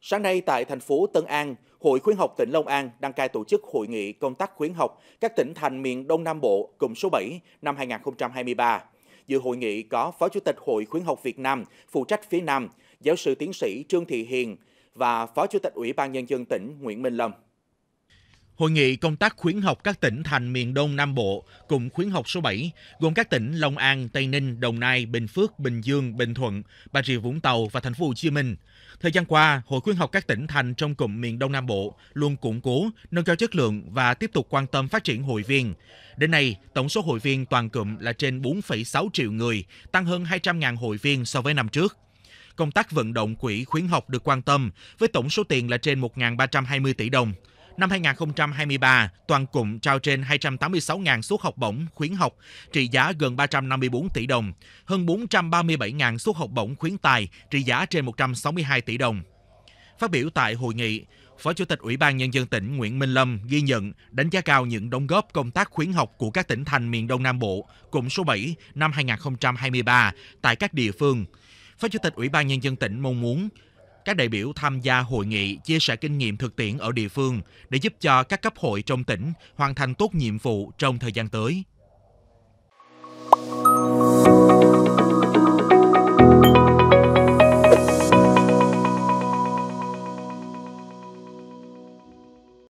Sáng nay tại thành phố Tân An, Hội khuyến học tỉnh Long An đăng cai tổ chức hội nghị công tác khuyến học các tỉnh thành miền Đông Nam Bộ cùng số 7 năm 2023. Dự hội nghị có Phó Chủ tịch Hội khuyến học Việt Nam phụ trách phía Nam, giáo sư tiến sĩ Trương Thị Hiền và Phó Chủ tịch Ủy ban Nhân dân tỉnh Nguyễn Minh Lâm. Hội nghị công tác khuyến học các tỉnh thành miền Đông Nam Bộ cùng khuyến học số 7 gồm các tỉnh Long An, Tây Ninh, Đồng Nai, Bình Phước, Bình Dương, Bình Thuận, Bà Rịa Vũng Tàu và Thành phố Hồ Chí Minh. Thời gian qua, Hội khuyến học các tỉnh thành trong cụm miền Đông Nam Bộ luôn củng cố, nâng cao chất lượng và tiếp tục quan tâm phát triển hội viên. Đến nay, tổng số hội viên toàn cụm là trên 4,6 triệu người, tăng hơn 200.000 hội viên so với năm trước công tác vận động quỹ khuyến học được quan tâm với tổng số tiền là trên 1.320 tỷ đồng. Năm 2023, toàn cụm trao trên 286.000 suất học bổng khuyến học trị giá gần 354 tỷ đồng, hơn 437.000 suất học bổng khuyến tài trị giá trên 162 tỷ đồng. Phát biểu tại hội nghị, Phó Chủ tịch Ủy ban Nhân dân tỉnh Nguyễn Minh Lâm ghi nhận đánh giá cao những đóng góp công tác khuyến học của các tỉnh thành miền Đông Nam Bộ cụm số 7 năm 2023 tại các địa phương. Phó Chủ tịch Ủy ban Nhân dân tỉnh mong muốn các đại biểu tham gia hội nghị chia sẻ kinh nghiệm thực tiễn ở địa phương để giúp cho các cấp hội trong tỉnh hoàn thành tốt nhiệm vụ trong thời gian tới.